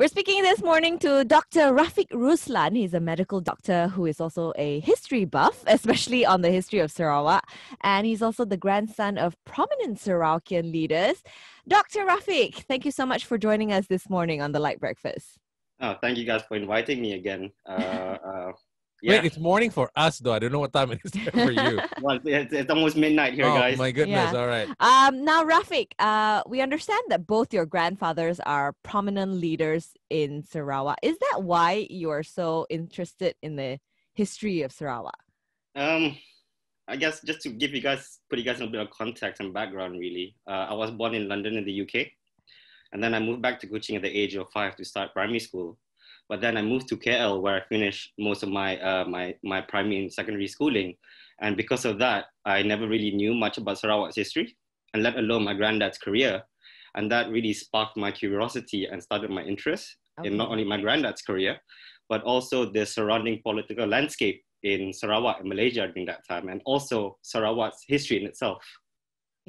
We're speaking this morning to Dr. Rafiq Ruslan. He's a medical doctor who is also a history buff, especially on the history of Sarawak. And he's also the grandson of prominent Sarawakian leaders. Dr. Rafiq, thank you so much for joining us this morning on the Light Breakfast. Oh, thank you guys for inviting me again. Uh, uh, yeah. Wait, it's morning for us though. I don't know what time it is for you. well, it's, it's, almost midnight here, oh, guys. my goodness! Yeah. All right. Um, now, Rafik, uh, we understand that both your grandfathers are prominent leaders in Sarawak. Is that why you are so interested in the history of Sarawak? Um, I guess just to give you guys, put you guys in a bit of context and background, really. Uh, I was born in London in the UK, and then I moved back to Kuching at the age of five to start primary school. But then I moved to KL where I finished most of my, uh, my, my primary and secondary schooling. And because of that, I never really knew much about Sarawak's history and let alone my granddad's career. And that really sparked my curiosity and started my interest okay. in not only my granddad's career, but also the surrounding political landscape in Sarawak and Malaysia during that time, and also Sarawak's history in itself.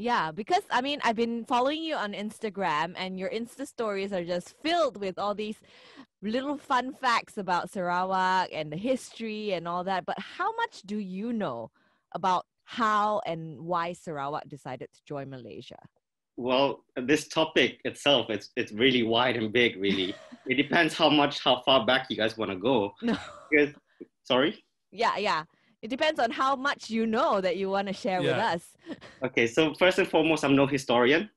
Yeah, because I mean, I've been following you on Instagram, and your Insta stories are just filled with all these little fun facts about Sarawak and the history and all that. But how much do you know about how and why Sarawak decided to join Malaysia? Well, this topic itself, it's, it's really wide and big, really. it depends how much, how far back you guys want to go. No. Because, sorry? Yeah, yeah it depends on how much you know that you want to share yeah. with us. okay, so first and foremost, I'm no historian.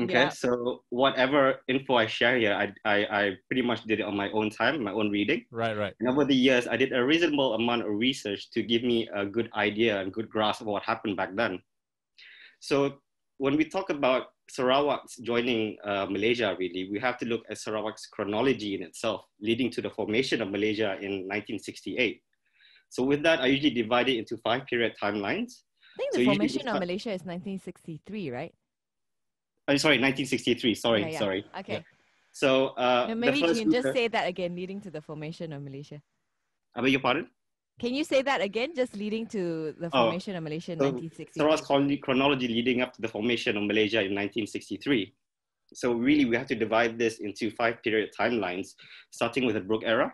Okay, yeah. so whatever info I share here, I, I, I pretty much did it on my own time, my own reading. Right, right. And over the years, I did a reasonable amount of research to give me a good idea and good grasp of what happened back then. So when we talk about Sarawak's joining uh, Malaysia, really, we have to look at Sarawak's chronology in itself, leading to the formation of Malaysia in 1968. So with that, I usually divide it into five period timelines. I think the so formation of Malaysia is 1963, right? I'm sorry, 1963. Sorry, yeah, yeah. sorry. Okay. Yeah. So uh, no, maybe you can just say that again, leading to the formation of Malaysia. I beg your pardon? Can you say that again, just leading to the oh, formation oh, of Malaysia in so 1963? was chronology leading up to the formation of Malaysia in 1963. So really, we have to divide this into five period timelines, starting with the Brooke era,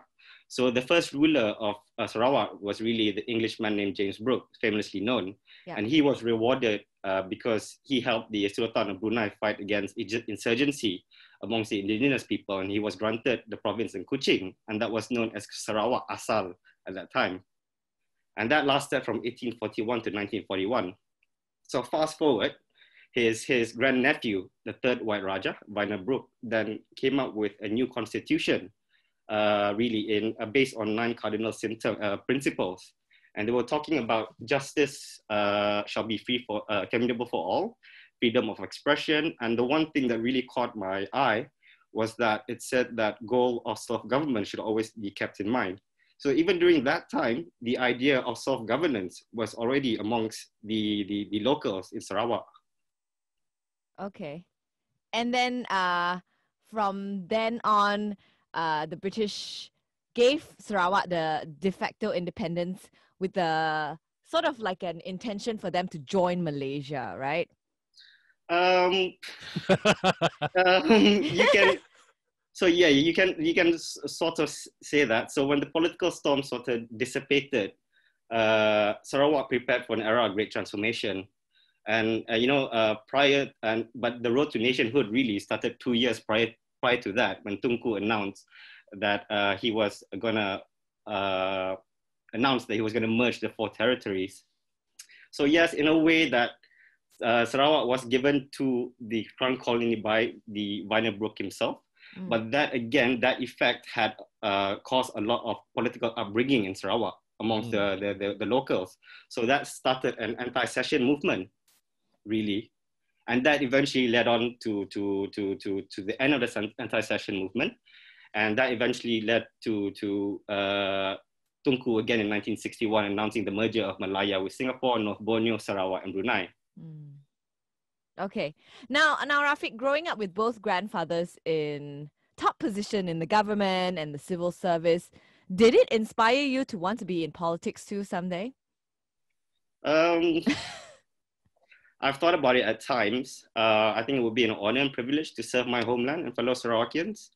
so the first ruler of uh, Sarawak was really the Englishman named James Brooke, famously known. Yeah. And he was rewarded uh, because he helped the Sultan of Brunei fight against insurgency amongst the indigenous people. And he was granted the province in Kuching, and that was known as Sarawak Asal at that time. And that lasted from 1841 to 1941. So fast forward, his, his grandnephew, the third White Raja, Vaina Brooke, then came up with a new constitution uh, really in uh, based on nine cardinal symptom uh, principles, and they were talking about justice uh, shall be free for commendable for all, freedom of expression, and the one thing that really caught my eye was that it said that goal of self-government should always be kept in mind. So even during that time, the idea of self-governance was already amongst the, the, the locals in Sarawak. Okay. And then uh, from then on, uh, the British gave Sarawak the de facto independence with a sort of like an intention for them to join Malaysia, right? Um, um you can. So yeah, you can you can sort of say that. So when the political storm sort of dissipated, uh, Sarawak prepared for an era of great transformation, and uh, you know uh, prior and but the road to nationhood really started two years prior prior to that, when Tunku announced that uh, he was gonna uh, announce that he was gonna merge the four territories. So yes, in a way that uh, Sarawak was given to the crown colony by the Vannerbroek himself, mm. but that again, that effect had uh, caused a lot of political upbringing in Sarawak amongst mm. the, the, the, the locals. So that started an anti-session movement, really, and that eventually led on to, to, to, to, to the end of the anti-session movement. And that eventually led to, to uh, Tunku again in 1961 announcing the merger of Malaya with Singapore, North Borneo, Sarawak, and Brunei. Mm. Okay. Now, now, Rafiq, growing up with both grandfathers in top position in the government and the civil service, did it inspire you to want to be in politics too someday? Um, I've thought about it at times. Uh, I think it would be an honor and privilege to serve my homeland and fellow Sarawakians.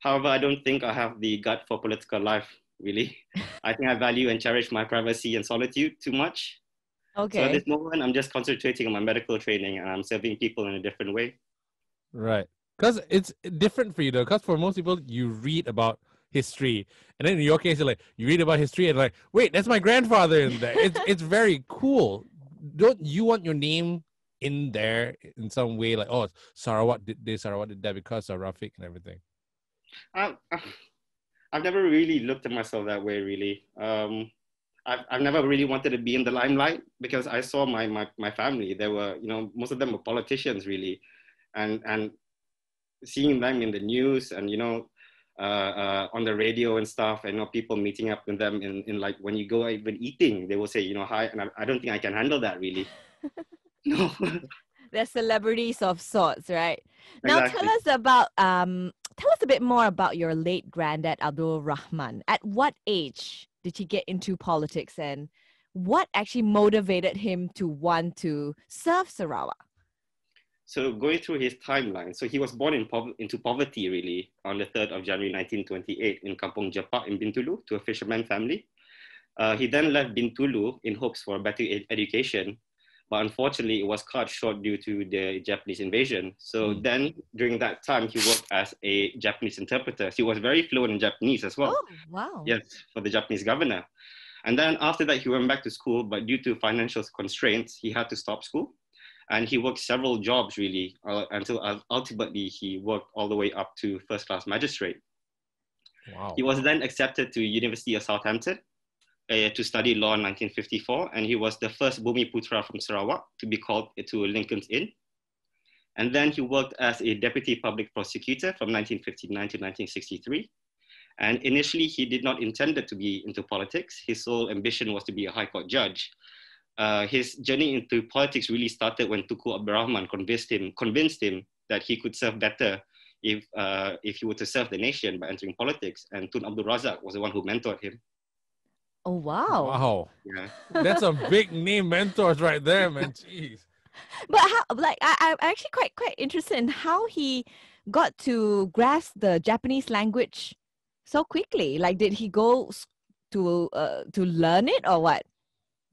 However, I don't think I have the gut for political life, really. I think I value and cherish my privacy and solitude too much. Okay. So at this moment, I'm just concentrating on my medical training and I'm serving people in a different way. Right. Because it's different for you, though. Because for most people, you read about history. And then in your case, you're like, you read about history and like, wait, that's my grandfather. And it's, it's very cool don't you want your name in there in some way? Like, oh, What did this, What did that because of Rafik and everything. Um, uh, I've never really looked at myself that way, really. Um, I've, I've never really wanted to be in the limelight because I saw my, my, my family. They were, you know, most of them were politicians, really. And, and seeing them in the news and, you know, uh, uh, on the radio and stuff, and you know, people meeting up with them. And, and like when you go even eating, they will say, you know, hi. And I, I don't think I can handle that really. no. They're celebrities of sorts, right? Exactly. Now tell us about um, tell us a bit more about your late granddad Abdul Rahman. At what age did he get into politics, and what actually motivated him to want to serve Sarawak? So going through his timeline, so he was born in pov- into poverty really on the 3rd of January 1928 in Kampong Japa in Bintulu to a fisherman family. Uh, he then left Bintulu in hopes for a better ed- education, but unfortunately it was cut short due to the Japanese invasion. So mm. then during that time, he worked as a Japanese interpreter. He was very fluent in Japanese as well. Oh, wow. Yes, for the Japanese governor. And then after that, he went back to school, but due to financial constraints, he had to stop school and he worked several jobs really uh, until uh, ultimately he worked all the way up to first class magistrate. Wow. He was then accepted to University of Southampton uh, to study law in 1954, and he was the first Bumiputra from Sarawak to be called to Lincoln's Inn. And then he worked as a deputy public prosecutor from 1959 to 1963. And initially, he did not intend to be into politics. His sole ambition was to be a high court judge uh, his journey into politics really started when Tuku Abdurrahman convinced him, convinced him that he could serve better if, uh, if he were to serve the nation by entering politics. And Tun Abdul Razak was the one who mentored him. Oh, wow. Wow. Yeah. That's a big name mentors right there, man. Jeez. But how, like, I, I'm actually quite, quite interested in how he got to grasp the Japanese language so quickly. Like, did he go to, uh, to learn it or what?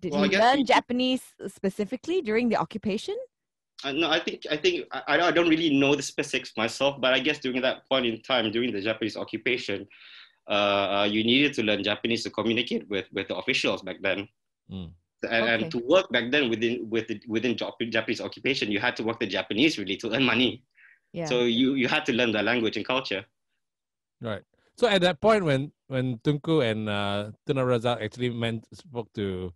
Did well, you learn Japanese specifically during the occupation? Uh, no, I think I think I, I don't really know the specifics myself, but I guess during that point in time, during the Japanese occupation, uh, uh you needed to learn Japanese to communicate with with the officials back then. Mm. And, okay. and, to work back then within with within Japanese occupation, you had to work the Japanese really to earn money. Yeah. So you you had to learn the language and culture. Right. So at that point, when when Tunku and uh, Tuna Razak actually meant spoke to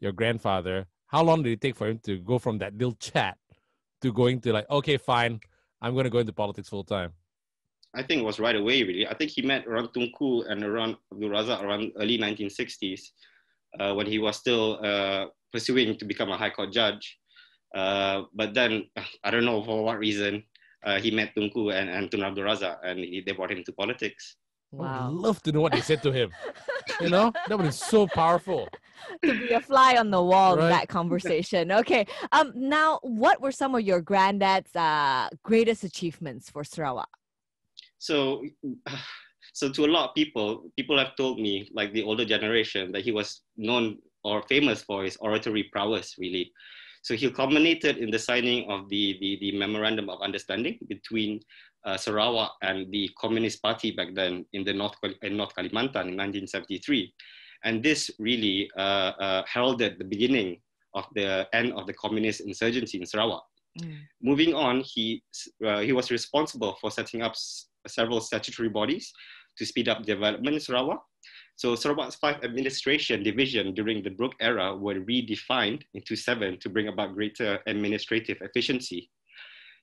your grandfather, how long did it take for him to go from that little chat to going to like, okay, fine, I'm going to go into politics full time? I think it was right away, really. I think he met around Tunku and around Abdul Razak around early 1960s uh, when he was still uh, pursuing to become a high court judge. Uh, but then, I don't know for what reason, uh, he met Tunku and, and Tun Abdul Razak and he, they brought him to politics. Wow. I would love to know what they said to him. you know, that would be so powerful to be a fly on the wall right. in that conversation. Okay. Um. Now, what were some of your granddad's uh, greatest achievements for Sarawak? So, so to a lot of people, people have told me, like the older generation, that he was known or famous for his oratory prowess, really. So he culminated in the signing of the, the, the Memorandum of Understanding between uh, Sarawak and the Communist Party back then in the North, in North Kalimantan in 1973. And this really uh, uh, heralded the beginning of the end of the communist insurgency in Sarawak. Mm. Moving on, he, uh, he was responsible for setting up several statutory bodies to speed up development in Sarawak. So Sarawak's five administration division during the Brook era were redefined into seven to bring about greater administrative efficiency.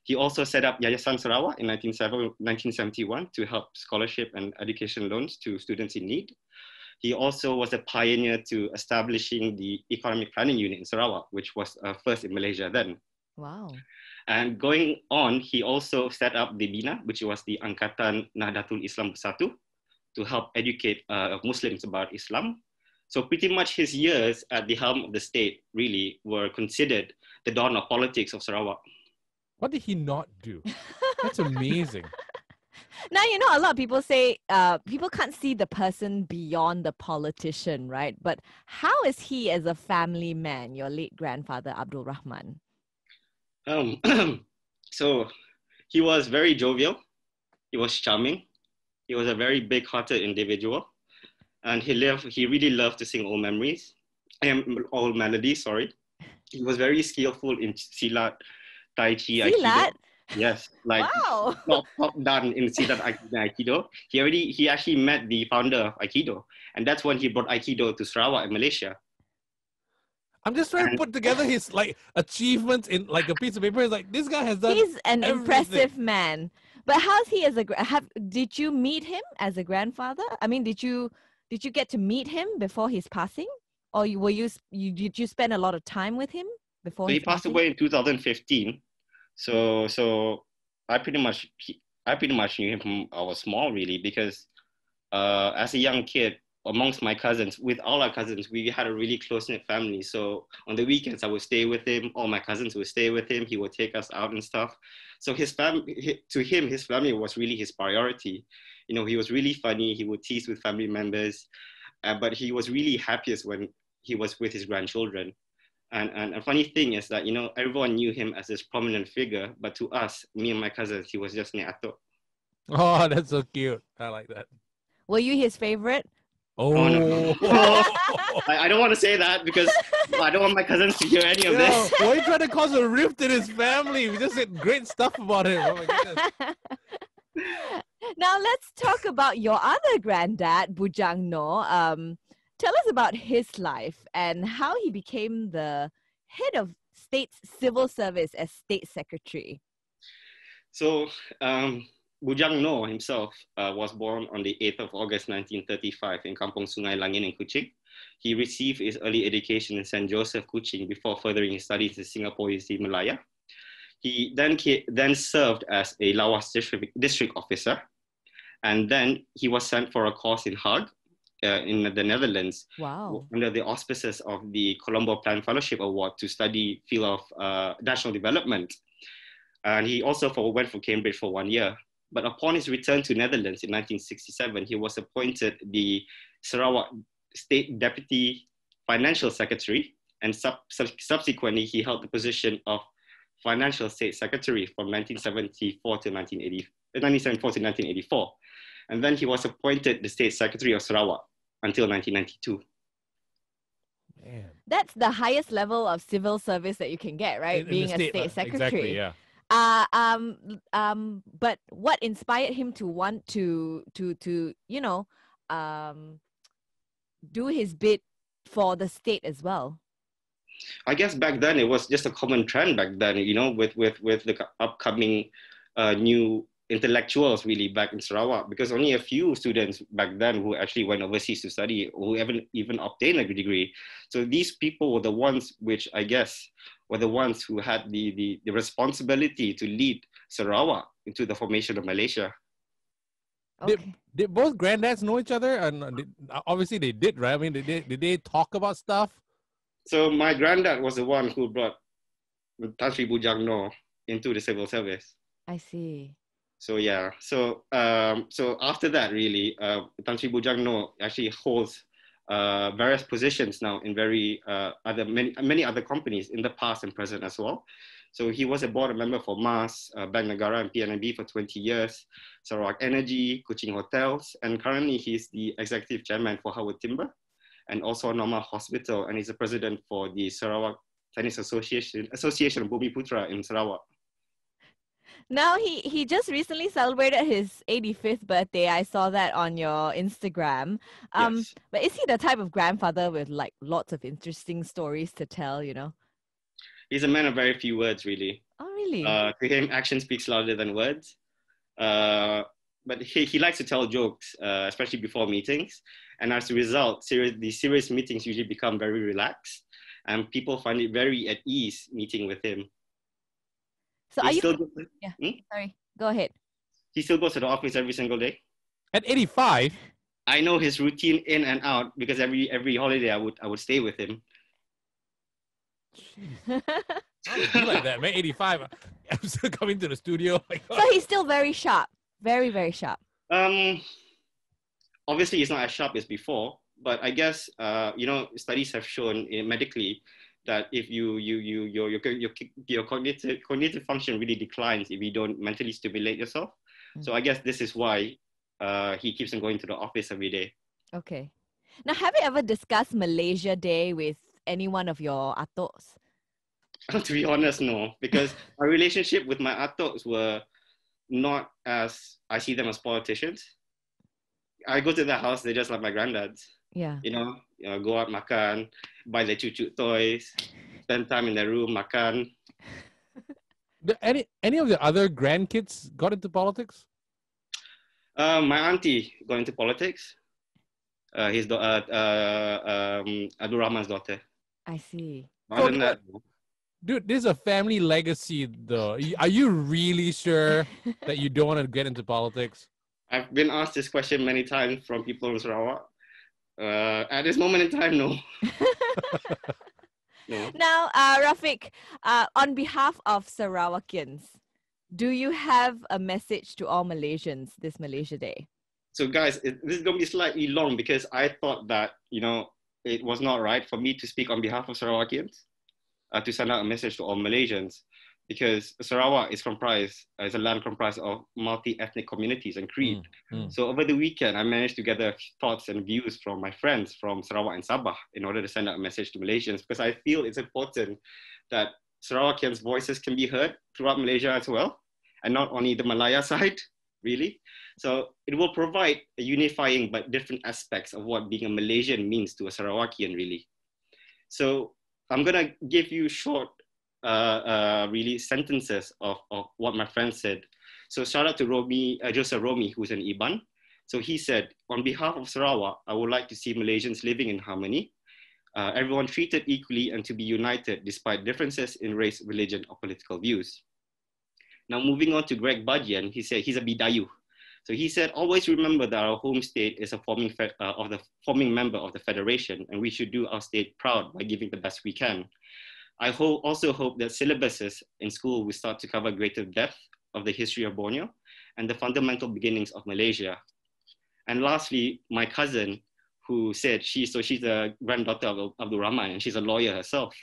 He also set up Yayasan Sarawak in 1971 to help scholarship and education loans to students in need. He also was a pioneer to establishing the Economic Planning Unit in Sarawak, which was uh, first in Malaysia then. Wow. And going on, he also set up the BINA, which was the Angkatan Nahdlatul Islam Bersatu, to help educate uh, Muslims about Islam. So pretty much his years at the helm of the state really were considered the dawn of politics of Sarawak. What did he not do? That's amazing. now you know a lot of people say uh, people can't see the person beyond the politician right but how is he as a family man your late grandfather abdul rahman um, so he was very jovial he was charming he was a very big-hearted individual and he lived he really loved to sing old memories and um, old melodies sorry he was very skillful in silat tai chi aikido Yes, like wow. top, top down in the seat of Aikido. He already he actually met the founder of Aikido, and that's when he brought Aikido to Sarawak in Malaysia. I'm just trying to put together his like achievements in like a piece of paper. He's like this guy has done. He's an everything. impressive man. But how's he as a have? Did you meet him as a grandfather? I mean, did you did you get to meet him before his passing, or you, were you, you did you spend a lot of time with him before? So he passed passing? away in 2015. So so I pretty much I pretty much knew him from I was small really because uh, as a young kid amongst my cousins with all our cousins we had a really close knit family. So on the weekends I would stay with him. All my cousins would stay with him. He would take us out and stuff. So his family to him his family was really his priority. You know he was really funny. He would tease with family members. Uh, but he was really happiest when he was with his grandchildren and, and a funny thing is that, you know, everyone knew him as this prominent figure, but to us, me and my cousins, he was just Neato. Oh, that's so cute. I like that. Were you his favorite? Oh, oh no, I, I, don't want to say that because I don't want my cousins to hear any of this. why are you trying to cause a rift in his family? We just said great stuff about him. Oh now let's talk about your other granddad, Bujang No. Um, Tell us about his life and how he became the head of state's civil service as state secretary. So, um, Bujang himself uh, was born on the 8th of August 1935 in Kampong Sungai Langin in Kuching. He received his early education in St. Joseph Kuching before furthering his studies in Singapore University Malaya. He then, then served as a Lawas district, district officer, and then he was sent for a course in Hague uh, in the Netherlands wow. under the auspices of the Colombo Plan Fellowship Award to study field of uh, national development. And he also for, went for Cambridge for one year. But upon his return to Netherlands in 1967, he was appointed the Sarawak State Deputy Financial Secretary, and sub- sub- subsequently he held the position of Financial State Secretary from 1974 to 1980, 1974 to 1984 and then he was appointed the State Secretary of Sarawak until 1992. Man. That's the highest level of civil service that you can get, right? In, Being in state, a state uh, secretary. Exactly, yeah. Uh, um, um, but what inspired him to want to to to you know um, do his bit for the state as well? I guess back then it was just a common trend back then, you know, with with with the upcoming uh, new intellectuals really back in Sarawak because only a few students back then who actually went overseas to study who haven't even obtained a degree. So these people were the ones which I guess were the ones who had the, the, the responsibility to lead Sarawak into the formation of Malaysia. Okay. Did, did both granddads know each other? And uh, did, uh, obviously they did, right? I mean, did they, did they talk about stuff? So my granddad was the one who brought Tan Sri Bujang No into the civil service. I see so yeah so um, so after that really uh, Tan Sri Bujang No actually holds uh, various positions now in very uh, other many, many other companies in the past and present as well. So he was a board member for MAS, uh, Bank Negara and PNB for 20 years, Sarawak Energy, Kuching Hotels, and currently he's the executive chairman for Howard Timber and also Norma Hospital, and he's the president for the Sarawak Tennis Association, Association of Bumi Putra in Sarawak. Now he he just recently celebrated his 85th birthday. I saw that on your Instagram. Um yes. but is he the type of grandfather with like lots of interesting stories to tell, you know? He's a man of very few words really. Oh really? Uh, to him action speaks louder than words. Uh but he, he likes to tell jokes, uh, especially before meetings. And as a result, serious, the serious meetings usually become very relaxed and people find it very at ease meeting with him. So he are still you? Goes, yeah. Hmm? Sorry, go ahead. He still goes to the office every single day. At 85. I know his routine in and out because every every holiday I would I would stay with him. like that, man. 85. Uh, I'm still coming to the studio. Oh so he's still very sharp. Very, very sharp. Um obviously he's not as sharp as before, but I guess uh, you know, studies have shown eh, medically that if you you you your your your, your cognitive cognitive function really declines if you don't mentally stimulate yourself. Mm-hmm. So I mm-hmm. guess this is why uh, he keeps on going to the office every day. Okay. Now, have you ever discussed Malaysia Day with any one of your atos? to be honest, no, because my relationship with my atos were not as I see them as politicians. I go to their house; they're just like my granddads. Yeah. You know, you know, go out makan, buy the choo-choo toys, spend time in the room makan. any any of the other grandkids got into politics? Uh, my auntie got into politics. Uh, his do- uh, uh, um, Abdul Rahman's daughter. I see. Other than that, dude, this is a family legacy, though. Are you really sure that you don't want to get into politics? I've been asked this question many times from people in Sarawak. Uh, at this moment in time, no. no. Now, uh, Rafik, uh, on behalf of Sarawakians, do you have a message to all Malaysians this Malaysia Day? So, guys, it, this is going to be slightly long because I thought that, you know, it was not right for me to speak on behalf of Sarawakians uh, to send out a message to all Malaysians because Sarawak is comprised, uh, is a land comprised of multi-ethnic communities and creed. Mm, mm. So over the weekend, I managed to gather thoughts and views from my friends from Sarawak and Sabah in order to send out a message to Malaysians because I feel it's important that Sarawakians' voices can be heard throughout Malaysia as well, and not only the Malaya side, really. So it will provide a unifying but different aspects of what being a Malaysian means to a Sarawakian, really. So I'm gonna give you short uh, uh, really sentences of, of what my friend said. So shout out to Romi, uh, Joseph Romi, who's an Iban. So he said, on behalf of Sarawak, I would like to see Malaysians living in harmony, uh, everyone treated equally and to be united despite differences in race, religion, or political views. Now moving on to Greg Badian, he said he's a Bidayu. So he said, always remember that our home state is a forming, uh, of the forming member of the federation and we should do our state proud by giving the best we can. I ho also hope that syllabuses in school will start to cover greater depth of the history of Borneo and the fundamental beginnings of Malaysia. And lastly, my cousin, who said she, so she's a granddaughter of Abdul Rahman, and she's a lawyer herself.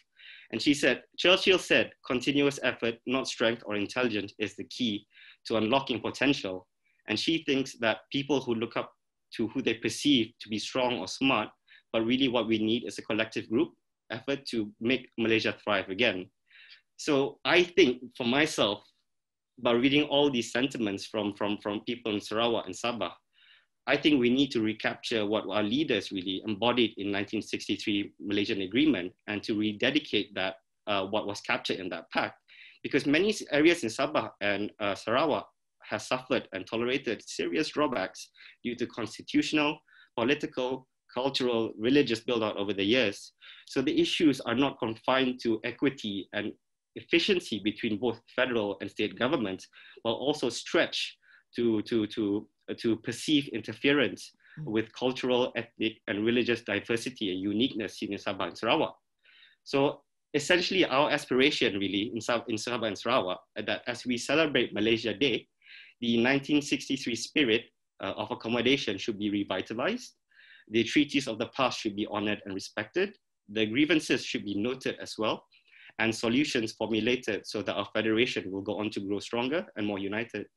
And she said, Churchill said, continuous effort, not strength or intelligence, is the key to unlocking potential. And she thinks that people who look up to who they perceive to be strong or smart, but really what we need is a collective group effort to make Malaysia thrive again. So I think for myself, by reading all these sentiments from, from, from people in Sarawak and Sabah, I think we need to recapture what our leaders really embodied in 1963 Malaysian Agreement and to rededicate that, uh, what was captured in that pact. Because many areas in Sabah and uh, Sarawak has suffered and tolerated serious drawbacks due to constitutional, political, cultural, religious build out over the years. So the issues are not confined to equity and efficiency between both federal and state governments, but also stretch to, to, to, uh, to perceive interference mm. with cultural, ethnic, and religious diversity and uniqueness in Sabah and Sarawak. So essentially our aspiration really in, Sab- in Sabah and Sarawak that as we celebrate Malaysia Day, the 1963 spirit uh, of accommodation should be revitalized the treaties of the past should be honored and respected. The grievances should be noted as well, and solutions formulated so that our federation will go on to grow stronger and more united.